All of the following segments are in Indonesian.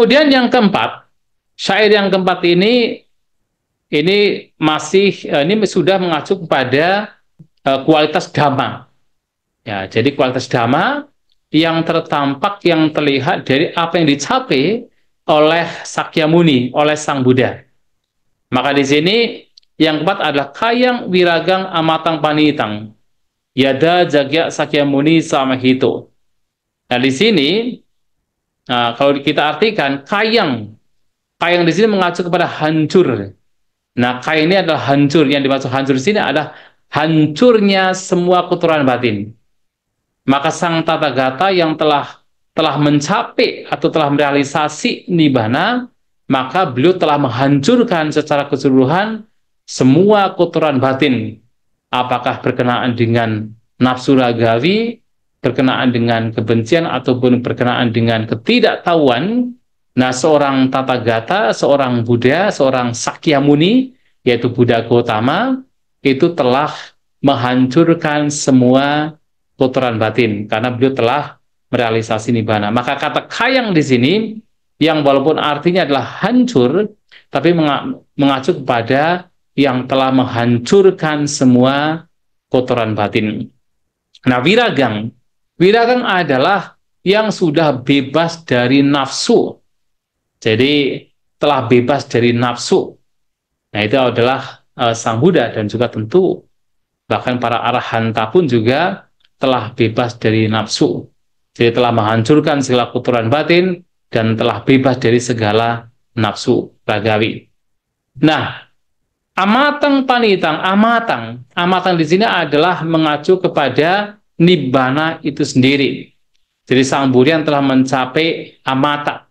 Kemudian yang keempat, syair yang keempat ini ini masih eh, ini sudah mengacu kepada uh, kualitas dhamma. Ya, jadi kualitas dhamma yang tertampak yang terlihat dari apa yang dicapai oleh Sakyamuni, oleh Sang Buddha. Maka di sini yang keempat adalah kayang wiragang amatang panitang. Yada jagya Sakyamuni sama hito. Nah di sini Nah, kalau kita artikan kayang, kayang di sini mengacu kepada hancur. Nah, kayang ini adalah hancur. Yang dimaksud hancur di sini adalah hancurnya semua kotoran batin. Maka sang tata gata yang telah telah mencapai atau telah merealisasi nibana, maka beliau telah menghancurkan secara keseluruhan semua kotoran batin. Apakah berkenaan dengan nafsu ragawi, berkenaan dengan kebencian ataupun berkenaan dengan ketidaktahuan, nah seorang tata gata, seorang Buddha, seorang Sakyamuni, yaitu Buddha Gautama, itu telah menghancurkan semua kotoran batin karena beliau telah merealisasi nibbana. Maka kata kayang di sini yang walaupun artinya adalah hancur tapi mengacu kepada yang telah menghancurkan semua kotoran batin. Nah, wiragang Wiragang adalah yang sudah bebas dari nafsu. Jadi telah bebas dari nafsu. Nah itu adalah uh, Sang Buddha dan juga tentu bahkan para arahanta pun juga telah bebas dari nafsu. Jadi telah menghancurkan segala kotoran batin dan telah bebas dari segala nafsu ragawi. Nah, amatang panitang, amatang. Amatang di sini adalah mengacu kepada nibbana itu sendiri. Jadi sang burian telah mencapai amata.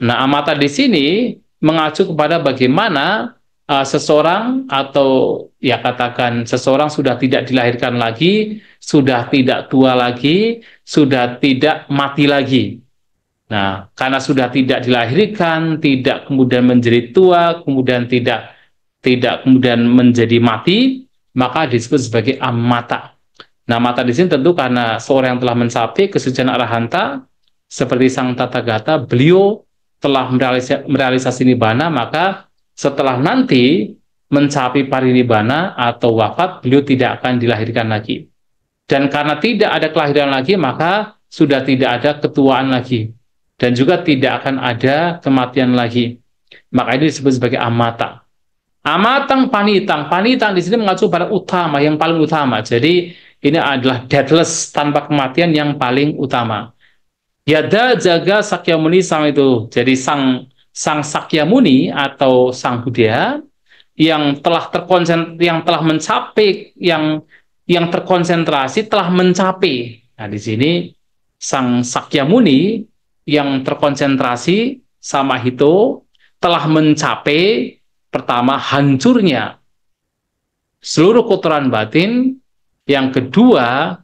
Nah, amata di sini mengacu kepada bagaimana uh, seseorang atau ya katakan seseorang sudah tidak dilahirkan lagi, sudah tidak tua lagi, sudah tidak mati lagi. Nah, karena sudah tidak dilahirkan, tidak kemudian menjadi tua, kemudian tidak tidak kemudian menjadi mati, maka disebut sebagai amata. Nah, mata di sini tentu karena seorang yang telah mencapai kesucian arahanta seperti sang tata gata, beliau telah merealisa, merealisasi nibana, maka setelah nanti mencapai parinibana atau wafat, beliau tidak akan dilahirkan lagi. Dan karena tidak ada kelahiran lagi, maka sudah tidak ada ketuaan lagi. Dan juga tidak akan ada kematian lagi. Maka ini disebut sebagai amata. Amatang panitang. Panitang di sini mengacu pada utama, yang paling utama. Jadi, ini adalah deathless, tanpa kematian yang paling utama. Yada jaga Sakyamuni sama itu. Jadi sang sang Sakyamuni atau sang Buddha yang telah terkonsentrasi, yang telah mencapai yang yang terkonsentrasi telah mencapai. Nah, di sini sang Sakyamuni yang terkonsentrasi sama itu telah mencapai pertama hancurnya seluruh kotoran batin yang kedua,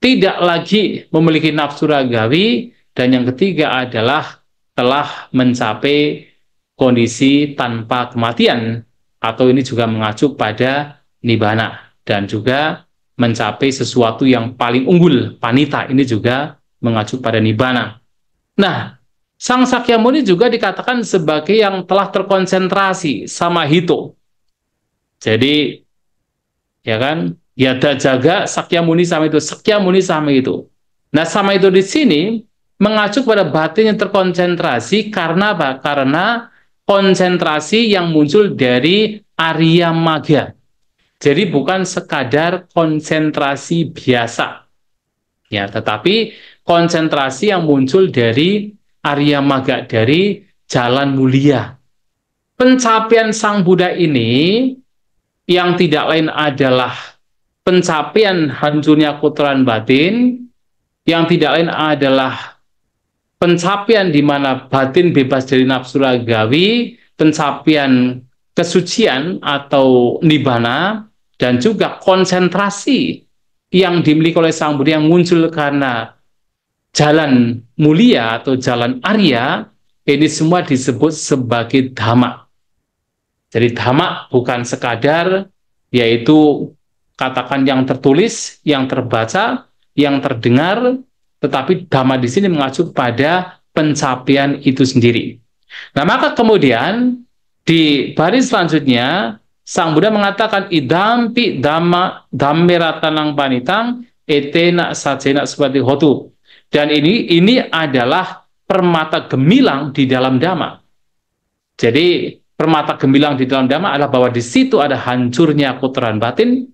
tidak lagi memiliki nafsu ragawi dan yang ketiga adalah telah mencapai kondisi tanpa kematian atau ini juga mengacu pada nibana dan juga mencapai sesuatu yang paling unggul panita ini juga mengacu pada nibana. Nah, sang Sakyamuni juga dikatakan sebagai yang telah terkonsentrasi sama hito. Jadi ya kan Yada jaga sakya muni sama itu, sakya muni sama itu. Nah sama itu di sini mengacu pada batin yang terkonsentrasi karena apa? Karena konsentrasi yang muncul dari Arya Maga. Jadi bukan sekadar konsentrasi biasa. Ya, tetapi konsentrasi yang muncul dari Arya Maga dari jalan mulia. Pencapaian Sang Buddha ini yang tidak lain adalah pencapaian hancurnya kotoran batin yang tidak lain adalah pencapaian di mana batin bebas dari nafsu ragawi, pencapaian kesucian atau nibana dan juga konsentrasi yang dimiliki oleh Sang Buddha yang muncul karena jalan mulia atau jalan Arya ini semua disebut sebagai dhamma. Jadi dhamma bukan sekadar yaitu Katakan yang tertulis, yang terbaca, yang terdengar, tetapi dhamma di sini mengacu pada pencapaian itu sendiri. Nah, maka kemudian di baris selanjutnya Sang Buddha mengatakan idampi dhamma dhammeratanang panitang etena sajena seperti hotu. Dan ini ini adalah permata gemilang di dalam dhamma. Jadi permata gemilang di dalam dhamma adalah bahwa di situ ada hancurnya kotoran batin,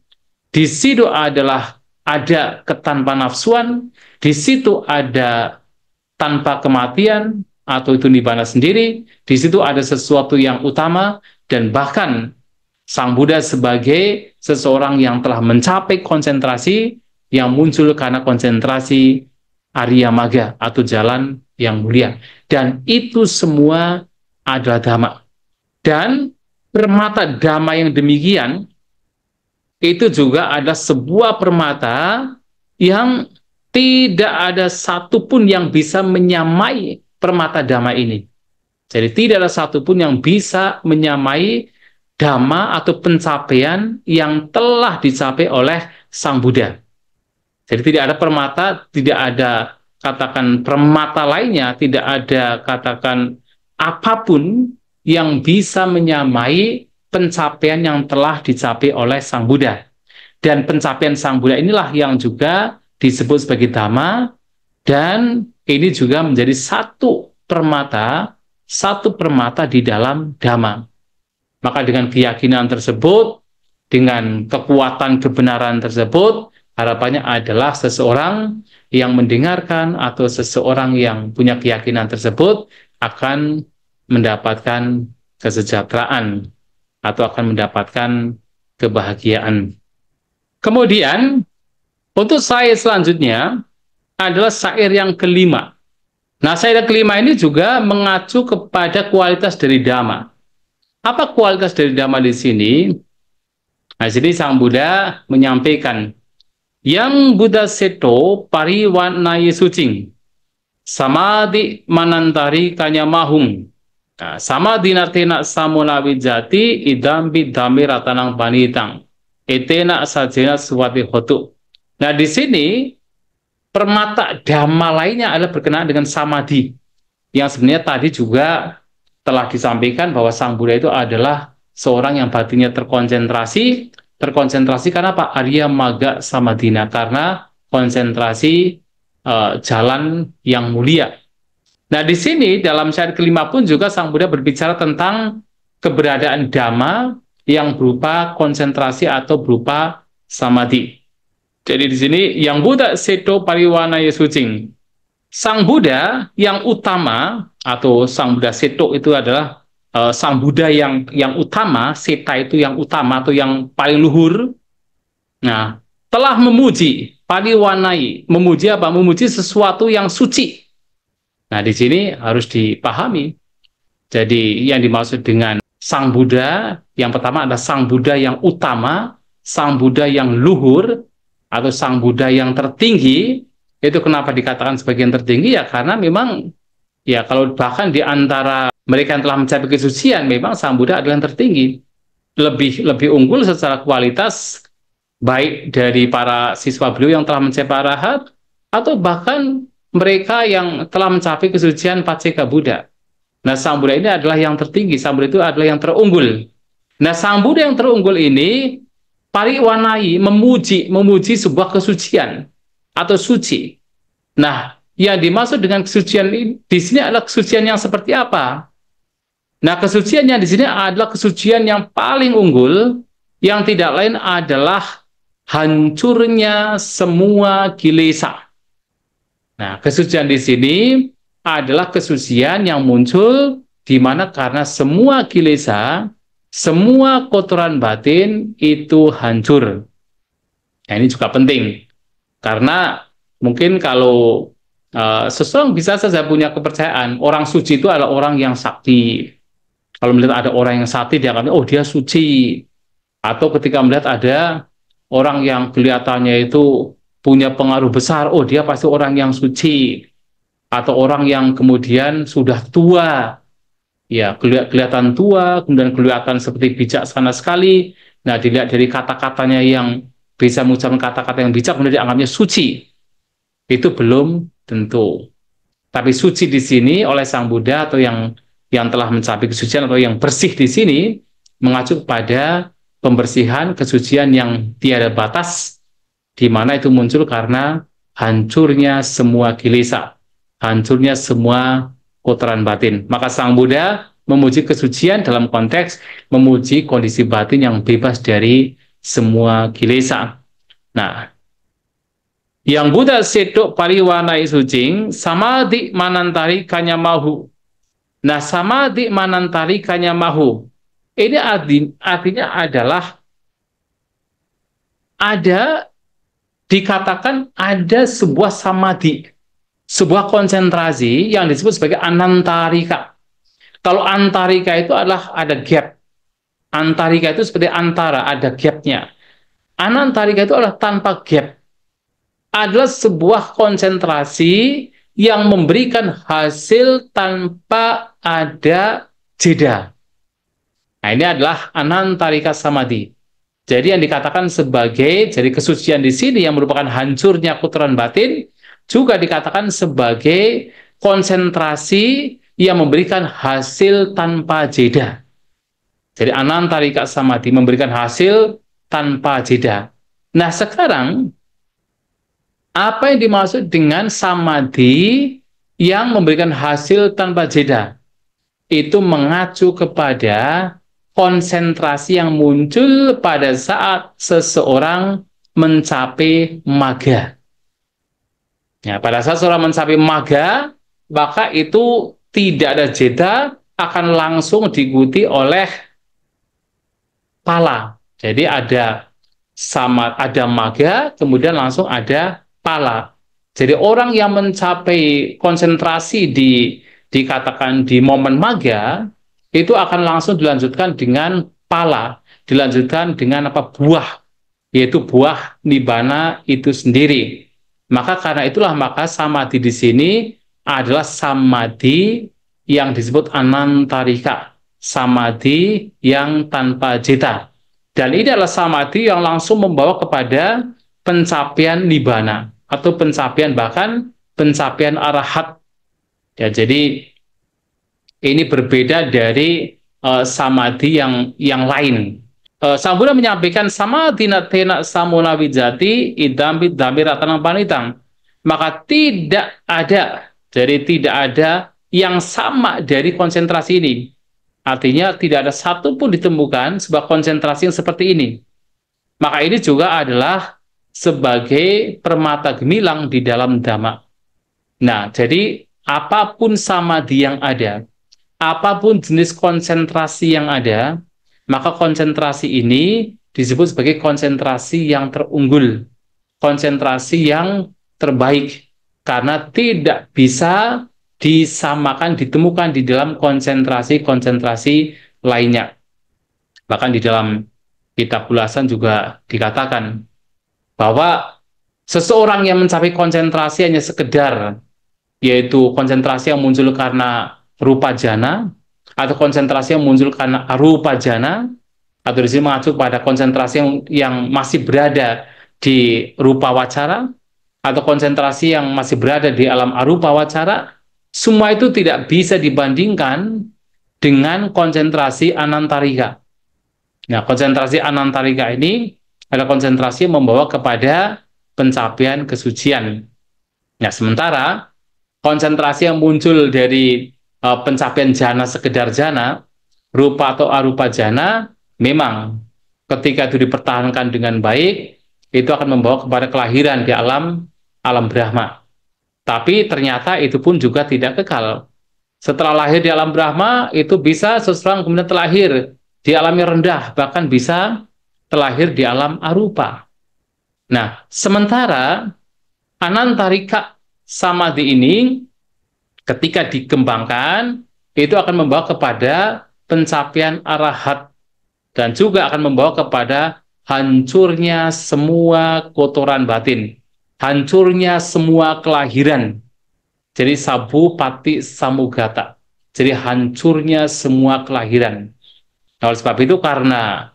di situ adalah ada ketanpa nafsuan, di situ ada tanpa kematian atau itu di mana sendiri, di situ ada sesuatu yang utama dan bahkan Sang Buddha sebagai seseorang yang telah mencapai konsentrasi yang muncul karena konsentrasi Arya Maga atau jalan yang mulia. Dan itu semua adalah dhamma. Dan permata dhamma yang demikian itu juga ada sebuah permata yang tidak ada satupun yang bisa menyamai permata dhamma ini. Jadi tidak ada satupun yang bisa menyamai dhamma atau pencapaian yang telah dicapai oleh Sang Buddha. Jadi tidak ada permata, tidak ada katakan permata lainnya, tidak ada katakan apapun yang bisa menyamai pencapaian yang telah dicapai oleh Sang Buddha. Dan pencapaian Sang Buddha inilah yang juga disebut sebagai Dhamma dan ini juga menjadi satu permata, satu permata di dalam Dhamma. Maka dengan keyakinan tersebut, dengan kekuatan kebenaran tersebut, harapannya adalah seseorang yang mendengarkan atau seseorang yang punya keyakinan tersebut akan mendapatkan kesejahteraan atau akan mendapatkan kebahagiaan. Kemudian, untuk syair selanjutnya adalah syair yang kelima. Nah, syair yang kelima ini juga mengacu kepada kualitas dari dhamma. Apa kualitas dari dhamma di sini? Nah, jadi Sang Buddha menyampaikan, yang Buddha Seto pariwanaya sucing, samadhi manantari kanya mahung, Nah, sama dinatina samula wijati idambi dami ratanang panitang. Itena sajena suwati hotu. Nah di sini permata dhamma lainnya adalah berkenaan dengan samadhi. Yang sebenarnya tadi juga telah disampaikan bahwa Sang Buddha itu adalah seorang yang batinnya terkonsentrasi. Terkonsentrasi karena apa? Arya Maga samadina Karena konsentrasi uh, jalan yang mulia Nah, di sini dalam syair kelima pun juga Sang Buddha berbicara tentang keberadaan dhamma yang berupa konsentrasi atau berupa samadhi. Jadi di sini yang Buddha Seto Pariwana Yesucing. Sang Buddha yang utama atau Sang Buddha Seto itu adalah uh, Sang Buddha yang yang utama, Seta itu yang utama atau yang paling luhur. Nah, telah memuji Pariwanai, memuji apa? Memuji sesuatu yang suci, Nah, di sini harus dipahami. Jadi yang dimaksud dengan Sang Buddha, yang pertama adalah Sang Buddha yang utama, Sang Buddha yang luhur, atau Sang Buddha yang tertinggi. Itu kenapa dikatakan sebagian tertinggi? Ya karena memang, ya kalau bahkan di antara mereka yang telah mencapai kesucian, memang Sang Buddha adalah yang tertinggi. Lebih, lebih unggul secara kualitas, baik dari para siswa beliau yang telah mencapai arahat, atau bahkan mereka yang telah mencapai kesucian Paceka Buddha. Nah, Sang Buddha ini adalah yang tertinggi. Sang Buddha itu adalah yang terunggul. Nah, Sang Buddha yang terunggul ini pariwanai memuji memuji sebuah kesucian atau suci. Nah, yang dimaksud dengan kesucian ini di sini adalah kesucian yang seperti apa? Nah, kesucian yang di sini adalah kesucian yang paling unggul yang tidak lain adalah hancurnya semua kilesa. Nah, kesucian di sini adalah kesucian yang muncul di mana karena semua kilesa, semua kotoran batin itu hancur. Nah, ini juga penting. Karena mungkin kalau uh, seseorang bisa saja punya kepercayaan, orang suci itu adalah orang yang sakti. Kalau melihat ada orang yang sakti, dia akan oh dia suci. Atau ketika melihat ada orang yang kelihatannya itu punya pengaruh besar, oh dia pasti orang yang suci atau orang yang kemudian sudah tua. Ya, kelihatan tua, kemudian kelihatan seperti bijaksana sekali. Nah, dilihat dari kata-katanya yang bisa mengucapkan kata-kata yang bijak, menjadi anggapnya suci. Itu belum tentu. Tapi suci di sini oleh Sang Buddha atau yang yang telah mencapai kesucian atau yang bersih di sini mengacu pada pembersihan kesucian yang tiada batas di mana itu muncul karena hancurnya semua kilesa, hancurnya semua kotoran batin. Maka Sang Buddha memuji kesucian dalam konteks memuji kondisi batin yang bebas dari semua kilesa. Nah, yang Buddha sedok pariwanai sama di manantari kanya mahu. Nah, sama di manantari kanya mahu. Ini artinya adalah ada dikatakan ada sebuah samadhi, sebuah konsentrasi yang disebut sebagai anantarika. Kalau antarika itu adalah ada gap. Antarika itu seperti antara, ada gapnya. Anantarika itu adalah tanpa gap. Adalah sebuah konsentrasi yang memberikan hasil tanpa ada jeda. Nah, ini adalah anantarika samadhi. Jadi yang dikatakan sebagai jadi kesucian di sini yang merupakan hancurnya kotoran batin juga dikatakan sebagai konsentrasi yang memberikan hasil tanpa jeda. Jadi anantarika samadhi memberikan hasil tanpa jeda. Nah sekarang apa yang dimaksud dengan samadhi yang memberikan hasil tanpa jeda? Itu mengacu kepada konsentrasi yang muncul pada saat seseorang mencapai maga. Ya, pada saat seseorang mencapai maga, maka itu tidak ada jeda akan langsung diikuti oleh pala. Jadi ada sama ada maga, kemudian langsung ada pala. Jadi orang yang mencapai konsentrasi di dikatakan di momen maga, itu akan langsung dilanjutkan dengan pala, dilanjutkan dengan apa buah, yaitu buah nibana itu sendiri. Maka karena itulah maka samadhi di sini adalah samadhi yang disebut anantarika, samadhi yang tanpa jeta. Dan ini adalah samadhi yang langsung membawa kepada pencapaian nibana atau pencapaian bahkan pencapaian arahat. Ya, jadi ini berbeda dari uh, samadhi yang yang lain. Uh, Buddha menyampaikan samadhi tena samuna wijati idambi damir ratanang panitang. Maka tidak ada, jadi tidak ada yang sama dari konsentrasi ini. Artinya tidak ada satu pun ditemukan sebuah konsentrasi yang seperti ini. Maka ini juga adalah sebagai permata gemilang di dalam dhamma. Nah, jadi apapun samadhi yang ada, apapun jenis konsentrasi yang ada, maka konsentrasi ini disebut sebagai konsentrasi yang terunggul, konsentrasi yang terbaik, karena tidak bisa disamakan, ditemukan di dalam konsentrasi-konsentrasi lainnya. Bahkan di dalam kitab ulasan juga dikatakan bahwa seseorang yang mencapai konsentrasi hanya sekedar, yaitu konsentrasi yang muncul karena rupa jana atau konsentrasi yang muncul karena rupa jana atau di sini mengacu pada konsentrasi yang, yang masih berada di rupa wacara atau konsentrasi yang masih berada di alam arupa wacara semua itu tidak bisa dibandingkan dengan konsentrasi anantarika. Nah, konsentrasi anantarika ini adalah konsentrasi yang membawa kepada pencapaian kesucian. Nah, sementara konsentrasi yang muncul dari Eh, pencapaian jana sekedar jana, rupa atau arupa jana, memang ketika itu dipertahankan dengan baik, itu akan membawa kepada kelahiran di alam alam Brahma. Tapi ternyata itu pun juga tidak kekal. Setelah lahir di alam Brahma, itu bisa seseorang kemudian terlahir di alam yang rendah, bahkan bisa terlahir di alam arupa. Nah, sementara Anantarika Samadhi ini ketika dikembangkan itu akan membawa kepada pencapaian arahat dan juga akan membawa kepada hancurnya semua kotoran batin, hancurnya semua kelahiran. Jadi sabu pati samugata. Jadi hancurnya semua kelahiran. Nah, oleh sebab itu karena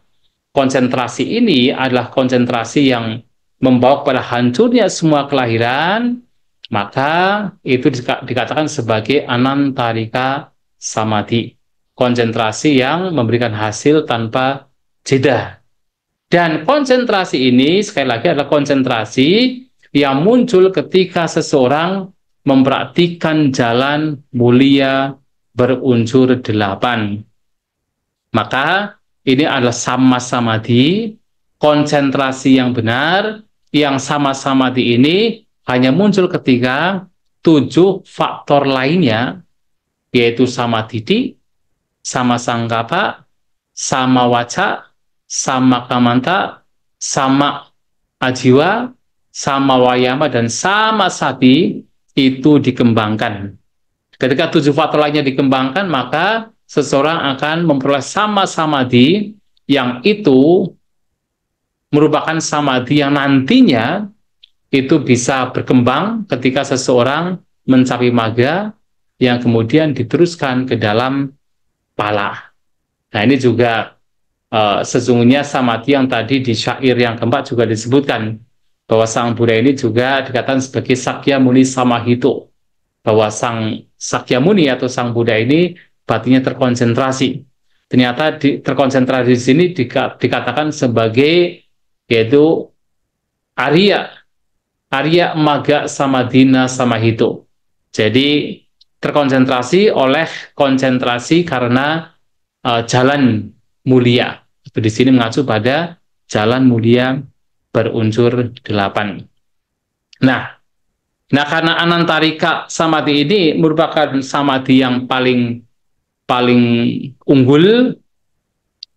konsentrasi ini adalah konsentrasi yang membawa kepada hancurnya semua kelahiran, maka itu dikatakan sebagai anantarika samadhi, konsentrasi yang memberikan hasil tanpa jeda. Dan konsentrasi ini sekali lagi adalah konsentrasi yang muncul ketika seseorang mempraktikkan jalan mulia berunsur delapan. Maka ini adalah sama samadhi, konsentrasi yang benar, yang sama samadhi ini hanya muncul ketika tujuh faktor lainnya yaitu sama didi, sama sangkapa, sama wajah, sama kamanta, sama ajiwa, sama wayama, dan sama sati itu dikembangkan. Ketika tujuh faktor lainnya dikembangkan, maka seseorang akan memperoleh sama samadhi yang itu merupakan samadhi yang nantinya itu bisa berkembang ketika seseorang mencapai maga yang kemudian diteruskan ke dalam pala. Nah ini juga uh, sesungguhnya samati yang tadi di syair yang keempat juga disebutkan bahwa sang Buddha ini juga dikatakan sebagai Sakya Muni Samahito bahwa sang Sakya Muni atau sang Buddha ini batinya terkonsentrasi. Ternyata di, terkonsentrasi di sini dikatakan sebagai yaitu Arya Arya maga Samadina Samahito. Jadi terkonsentrasi oleh konsentrasi karena uh, jalan mulia. itu Di sini mengacu pada jalan mulia berunsur delapan. Nah, nah karena anantarika samadhi ini merupakan samadhi yang paling paling unggul,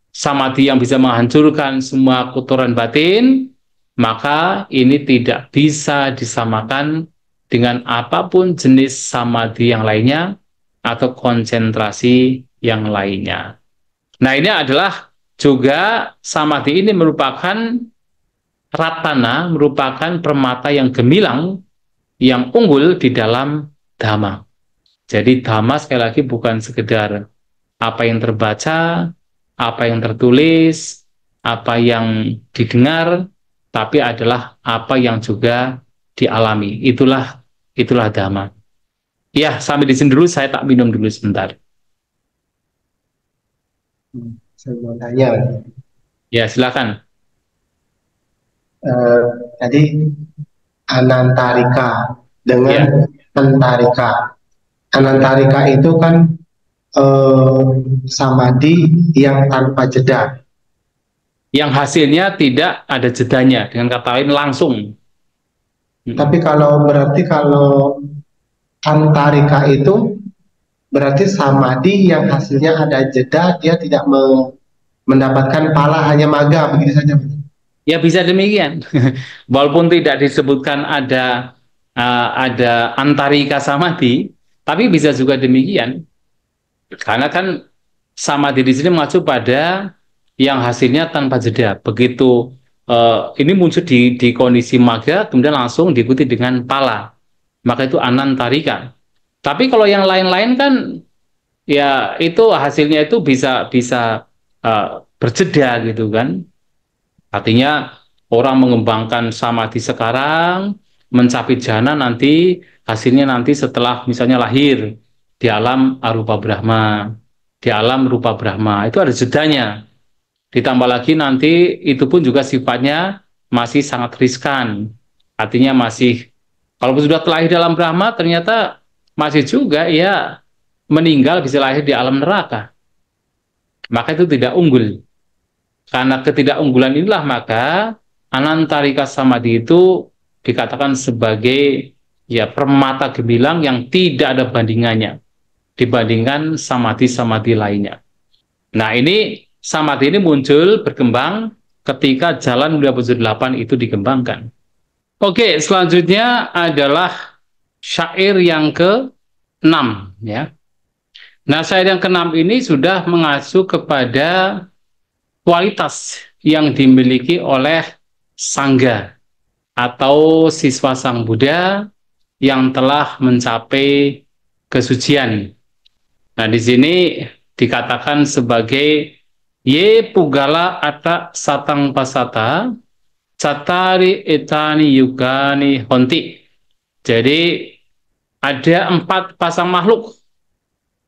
samadhi yang bisa menghancurkan semua kotoran batin, maka ini tidak bisa disamakan dengan apapun jenis samadhi yang lainnya atau konsentrasi yang lainnya. Nah, ini adalah juga samadhi ini merupakan ratana, merupakan permata yang gemilang yang unggul di dalam dhamma. Jadi dhamma sekali lagi bukan sekedar apa yang terbaca, apa yang tertulis, apa yang didengar, tapi adalah apa yang juga dialami. Itulah itulah dhamma. Ya, sampai di sini dulu saya tak minum dulu sebentar. Hmm, saya mau tanya. Ya, silakan. Uh, eh, tadi anantarika dengan yeah. antarika. Anantarika itu kan uh, samadhi yang tanpa jeda yang hasilnya tidak ada jedanya dengan kata lain langsung. Hmm. Tapi kalau berarti kalau antarika itu berarti samadhi yang hasilnya ada jeda dia tidak mendapatkan pala hanya maga begitu saja. Ya bisa demikian. Walaupun tidak disebutkan ada uh, ada antarika samadhi, tapi bisa juga demikian. Karena kan samadhi di sini mengacu pada yang hasilnya tanpa jeda. Begitu uh, ini muncul di, di kondisi maga, kemudian langsung diikuti dengan pala. Maka itu anan kan Tapi kalau yang lain-lain kan ya itu hasilnya itu bisa bisa uh, berjeda gitu kan. Artinya orang mengembangkan sama di sekarang, mencapai jana nanti hasilnya nanti setelah misalnya lahir di alam arupa Brahma, di alam rupa Brahma. Itu ada jedanya. Ditambah lagi nanti itu pun juga sifatnya masih sangat riskan. Artinya masih kalau sudah terlahir dalam Brahma, ternyata masih juga ya meninggal bisa lahir di alam neraka. Maka itu tidak unggul. Karena ketidakunggulan inilah maka anantarika samadhi itu dikatakan sebagai ya permata gemilang yang tidak ada bandingannya dibandingkan samadhi-samadhi lainnya. Nah ini samadhi ini muncul berkembang ketika jalan mulia delapan itu dikembangkan. Oke, selanjutnya adalah syair yang ke-6 ya. Nah, syair yang keenam ini sudah mengacu kepada kualitas yang dimiliki oleh sangga atau siswa Sang Buddha yang telah mencapai kesucian. Nah, di sini dikatakan sebagai ye pugala ata satang pasata satari etani yugani honti. Jadi ada empat pasang makhluk.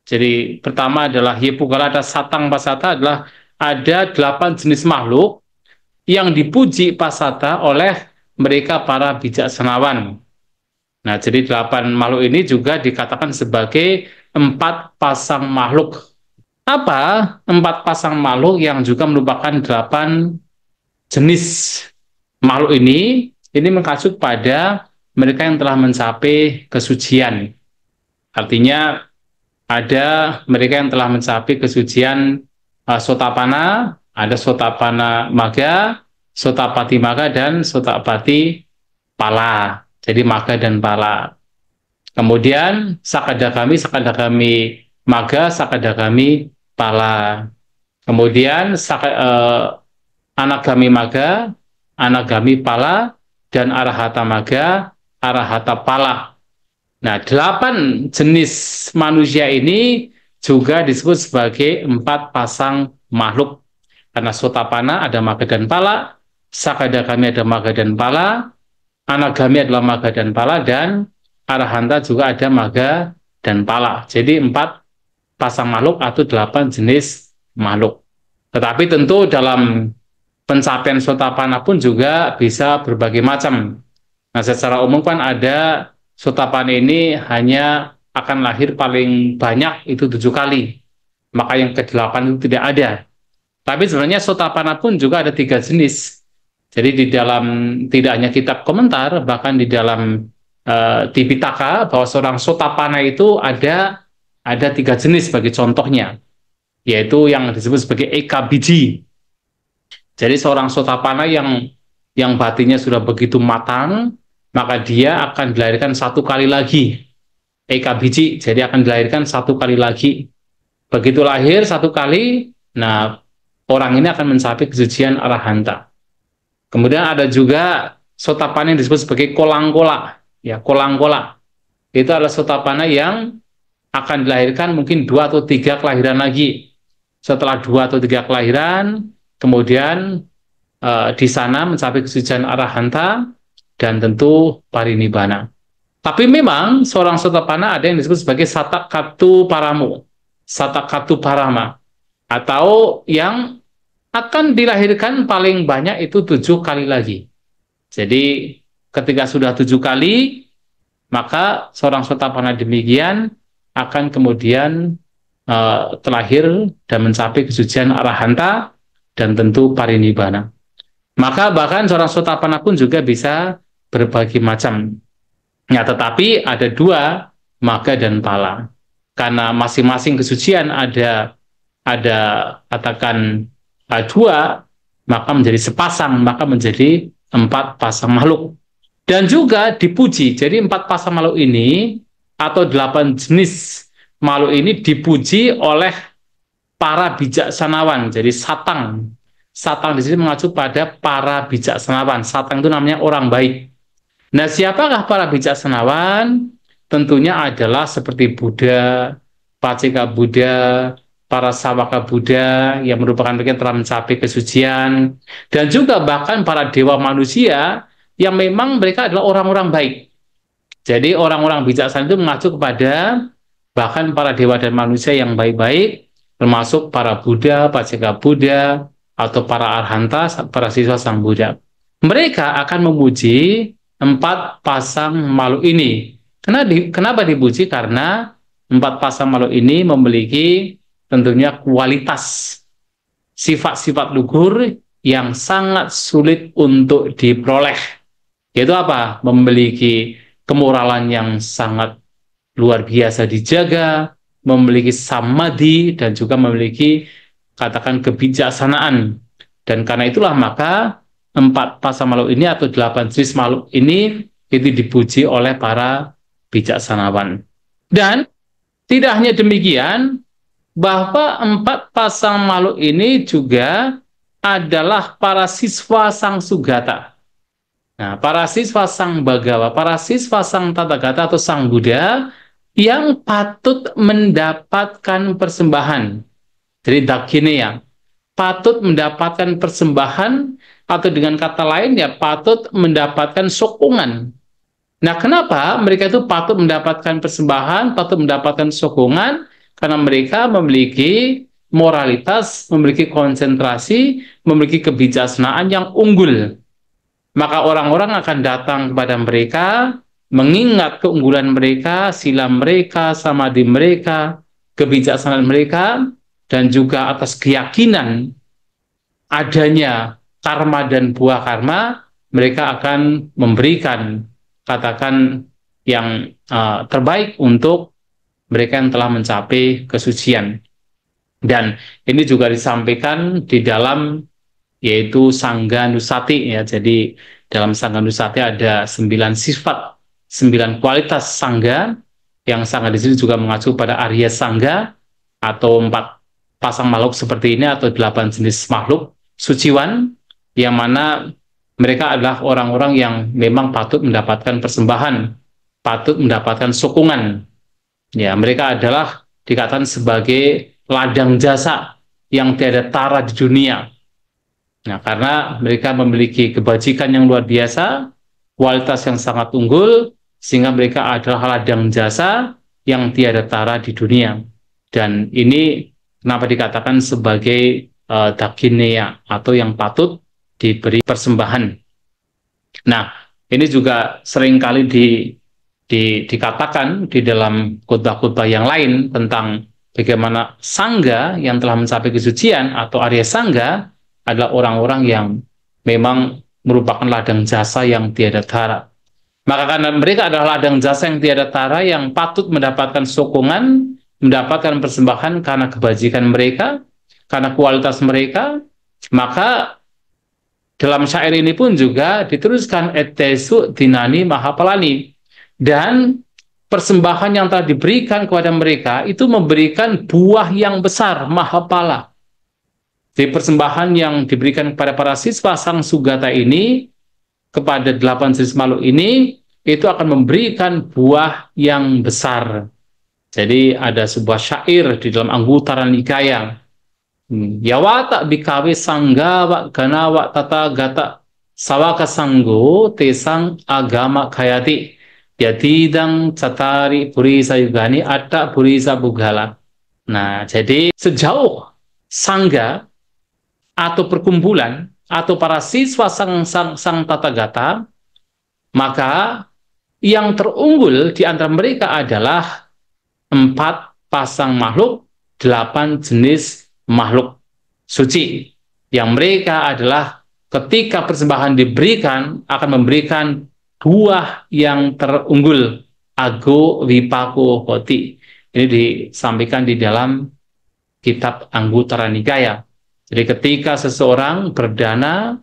Jadi pertama adalah pugala ada satang pasata adalah ada delapan jenis makhluk yang dipuji pasata oleh mereka para bijaksanawan. Nah, jadi delapan makhluk ini juga dikatakan sebagai empat pasang makhluk apa empat pasang makhluk yang juga merupakan delapan jenis makhluk ini ini mengacu pada mereka yang telah mencapai kesucian artinya ada mereka yang telah mencapai kesucian uh, sotapana ada sotapana maga sotapati maga dan sotapati pala jadi maga dan pala kemudian sakadagami sakadagami maga sakadagami pala. Kemudian saka, eh, anak gami maga, gami pala, dan arahata maga, arahata pala. Nah, delapan jenis manusia ini juga disebut sebagai empat pasang makhluk. Karena sotapana ada maga dan pala, sakada kami ada maga dan pala, anak gami adalah maga dan pala, dan arahanta juga ada maga dan pala. Jadi empat pasang makhluk atau delapan jenis makhluk. Tetapi tentu dalam pencapaian sotapana pun juga bisa berbagai macam. Nah, secara umum kan ada sotapan ini hanya akan lahir paling banyak itu tujuh kali. Maka yang ke delapan itu tidak ada. Tapi sebenarnya sotapana pun juga ada tiga jenis. Jadi di dalam tidak hanya kitab komentar, bahkan di dalam uh, Tipitaka bahwa seorang sotapana itu ada ada tiga jenis sebagai contohnya, yaitu yang disebut sebagai eka biji. Jadi seorang sotapana yang yang batinnya sudah begitu matang, maka dia akan dilahirkan satu kali lagi. Eka biji, jadi akan dilahirkan satu kali lagi. Begitu lahir satu kali, nah orang ini akan mencapai kesucian arahanta. Kemudian ada juga sotapana yang disebut sebagai kolangkola. Ya, kolangkola. Itu adalah sotapana yang akan dilahirkan mungkin dua atau tiga kelahiran lagi. Setelah dua atau tiga kelahiran, kemudian e, di sana mencapai kesucian arahanta dan tentu parinibbana. Tapi memang seorang sotapana ada yang disebut sebagai satakatu paramu, satakatu parama, atau yang akan dilahirkan paling banyak itu tujuh kali lagi. Jadi ketika sudah tujuh kali, maka seorang sotapana demikian akan kemudian uh, terlahir dan mencapai kesucian arahanta dan tentu parinibbana. Maka bahkan seorang sotapana pun juga bisa berbagai macam. Ya, tetapi ada dua maga dan pala. Karena masing-masing kesucian ada ada katakan uh, dua, maka menjadi sepasang, maka menjadi empat pasang makhluk. Dan juga dipuji. Jadi empat pasang makhluk ini atau delapan jenis makhluk ini dipuji oleh para bijaksanawan. Jadi satang. Satang di sini mengacu pada para bijaksanawan. Satang itu namanya orang baik. Nah, siapakah para bijaksanawan? Tentunya adalah seperti Buddha, Pacika Buddha, para sawaka Buddha yang merupakan bagian telah mencapai kesucian dan juga bahkan para dewa manusia yang memang mereka adalah orang-orang baik. Jadi orang-orang bijaksana itu mengacu kepada bahkan para dewa dan manusia yang baik-baik, termasuk para Buddha, Pacika Buddha, atau para arhanta, para siswa sang Buddha. Mereka akan memuji empat pasang makhluk ini. Kenapa, dibuji? dipuji? Karena empat pasang makhluk ini memiliki tentunya kualitas sifat-sifat luhur yang sangat sulit untuk diperoleh. Yaitu apa? Memiliki kemoralan yang sangat luar biasa dijaga, memiliki samadhi dan juga memiliki katakan kebijaksanaan. Dan karena itulah maka empat pasang makhluk ini atau delapan jenis makhluk ini itu dipuji oleh para bijaksanawan. Dan tidak hanya demikian, bahwa empat pasang makhluk ini juga adalah para siswa sang sugata. Nah, para siswa Sang Bagawa, para siswa Sang Tata kata atau Sang Buddha yang patut mendapatkan persembahan. Jadi dakine ya, patut mendapatkan persembahan atau dengan kata lain ya patut mendapatkan sokongan. Nah, kenapa mereka itu patut mendapatkan persembahan, patut mendapatkan sokongan? Karena mereka memiliki moralitas, memiliki konsentrasi, memiliki kebijaksanaan yang unggul maka orang-orang akan datang kepada mereka, mengingat keunggulan mereka, sila mereka, samadhi mereka, kebijaksanaan mereka, dan juga atas keyakinan adanya karma dan buah karma, mereka akan memberikan katakan yang uh, terbaik untuk mereka yang telah mencapai kesucian. Dan ini juga disampaikan di dalam yaitu Sangga Nusati ya. Jadi dalam Sangga Nusati ada sembilan sifat, sembilan kualitas Sangga yang Sangga di sini juga mengacu pada Arya Sangga atau empat pasang makhluk seperti ini atau delapan jenis makhluk suciwan yang mana mereka adalah orang-orang yang memang patut mendapatkan persembahan, patut mendapatkan sokongan. Ya, mereka adalah dikatakan sebagai ladang jasa yang tiada tara di dunia Nah, karena mereka memiliki kebajikan yang luar biasa, kualitas yang sangat unggul, sehingga mereka adalah ladang jasa yang tiada tara di dunia. Dan ini kenapa dikatakan sebagai uh, dakinia atau yang patut diberi persembahan. Nah, ini juga seringkali di, di, dikatakan di dalam khotbah-khotbah yang lain tentang bagaimana sangga yang telah mencapai kesucian atau area Sangga adalah orang-orang yang memang merupakan ladang jasa yang tiada tara. Maka karena mereka adalah ladang jasa yang tiada tara yang patut mendapatkan sokongan, mendapatkan persembahan karena kebajikan mereka, karena kualitas mereka, maka dalam syair ini pun juga diteruskan etesu dinani mahapalani dan persembahan yang telah diberikan kepada mereka itu memberikan buah yang besar mahapala jadi persembahan yang diberikan kepada para siswa sang sugata ini, kepada delapan jenis makhluk ini, itu akan memberikan buah yang besar. Jadi ada sebuah syair di dalam anggota Nikaya. Hmm. Yawata bikawi sanggawa ganawa tata gata sawaka sanggo tesang agama kayati yadidang catari purisa yugani ada purisa bugala. Nah, jadi sejauh sangga atau perkumpulan atau para siswa sang sang, sang tata gata, maka yang terunggul di antara mereka adalah empat pasang makhluk, delapan jenis makhluk suci. Yang mereka adalah ketika persembahan diberikan akan memberikan buah yang terunggul ago wipako hoti. Ini disampaikan di dalam kitab Anggutara Nikaya. Jadi ketika seseorang berdana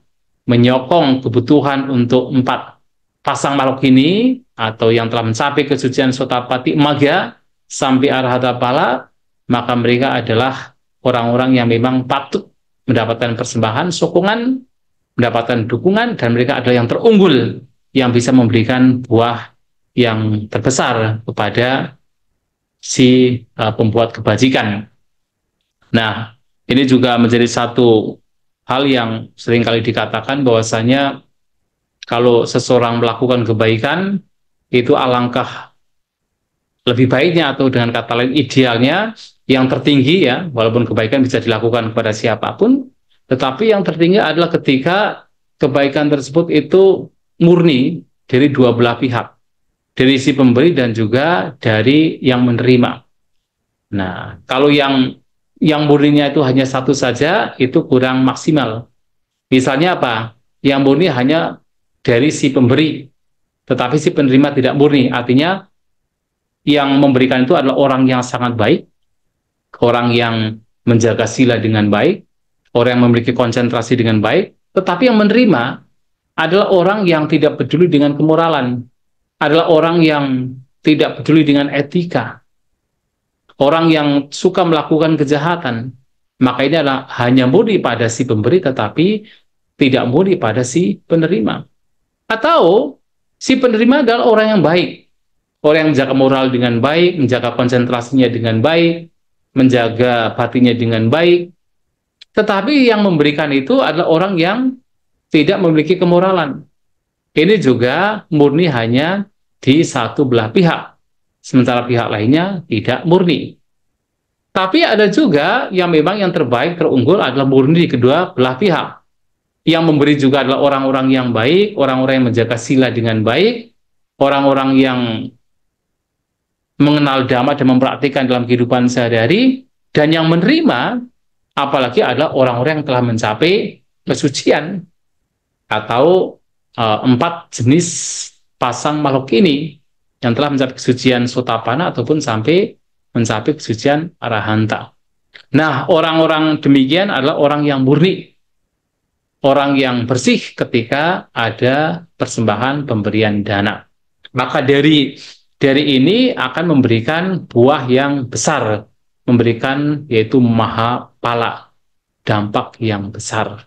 menyokong kebutuhan untuk empat pasang makhluk ini atau yang telah mencapai kesucian sotapati maga sampai arhata pala maka mereka adalah orang-orang yang memang patut mendapatkan persembahan sokongan mendapatkan dukungan dan mereka adalah yang terunggul yang bisa memberikan buah yang terbesar kepada si uh, pembuat kebajikan. Nah, ini juga menjadi satu hal yang seringkali dikatakan bahwasanya kalau seseorang melakukan kebaikan itu alangkah lebih baiknya atau dengan kata lain idealnya yang tertinggi ya walaupun kebaikan bisa dilakukan kepada siapapun tetapi yang tertinggi adalah ketika kebaikan tersebut itu murni dari dua belah pihak dari si pemberi dan juga dari yang menerima. Nah, kalau yang yang murninya itu hanya satu saja itu kurang maksimal. Misalnya apa? Yang murni hanya dari si pemberi, tetapi si penerima tidak murni. Artinya yang memberikan itu adalah orang yang sangat baik, orang yang menjaga sila dengan baik, orang yang memiliki konsentrasi dengan baik, tetapi yang menerima adalah orang yang tidak peduli dengan kemoralan, adalah orang yang tidak peduli dengan etika, orang yang suka melakukan kejahatan, maka ini adalah hanya murni pada si pemberi tetapi tidak murni pada si penerima. Atau si penerima adalah orang yang baik. Orang yang menjaga moral dengan baik, menjaga konsentrasinya dengan baik, menjaga hatinya dengan baik. Tetapi yang memberikan itu adalah orang yang tidak memiliki kemoralan. Ini juga murni hanya di satu belah pihak sementara pihak lainnya tidak murni. Tapi ada juga yang memang yang terbaik terunggul adalah murni di kedua belah pihak. Yang memberi juga adalah orang-orang yang baik, orang-orang yang menjaga sila dengan baik, orang-orang yang mengenal damai dan mempraktikkan dalam kehidupan sehari-hari, dan yang menerima apalagi adalah orang-orang yang telah mencapai kesucian atau uh, empat jenis pasang makhluk ini yang telah mencapai kesucian sotapana ataupun sampai mencapai kesucian arahanta. Nah, orang-orang demikian adalah orang yang murni, orang yang bersih ketika ada persembahan pemberian dana. Maka dari dari ini akan memberikan buah yang besar, memberikan yaitu maha pala, dampak yang besar.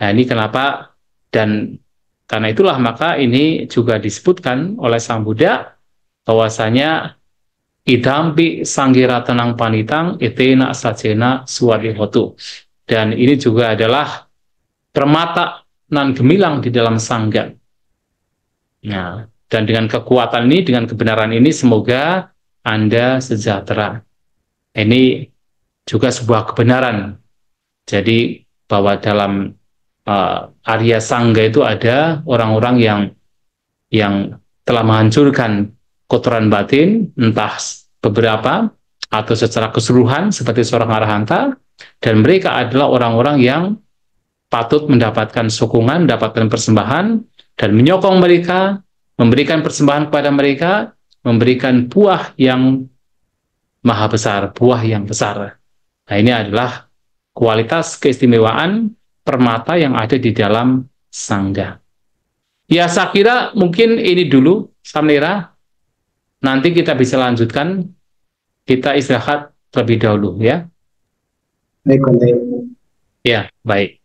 Nah, ini kenapa dan karena itulah maka ini juga disebutkan oleh Sang Buddha bahwasanya idampi sangira tenang panitang nak sajena suwari hotu dan ini juga adalah permata nan gemilang di dalam Sangga. nah dan dengan kekuatan ini dengan kebenaran ini semoga anda sejahtera ini juga sebuah kebenaran jadi bahwa dalam uh, Arya Sangga itu ada orang-orang yang yang telah menghancurkan kotoran batin, entah beberapa atau secara keseluruhan seperti seorang arahanta, dan mereka adalah orang-orang yang patut mendapatkan sokongan, mendapatkan persembahan, dan menyokong mereka, memberikan persembahan kepada mereka, memberikan buah yang maha besar, buah yang besar. Nah ini adalah kualitas keistimewaan permata yang ada di dalam sangga. Ya saya kira mungkin ini dulu, Samnira, Nanti kita bisa lanjutkan, kita istirahat terlebih dahulu ya. Baik, Ya, baik.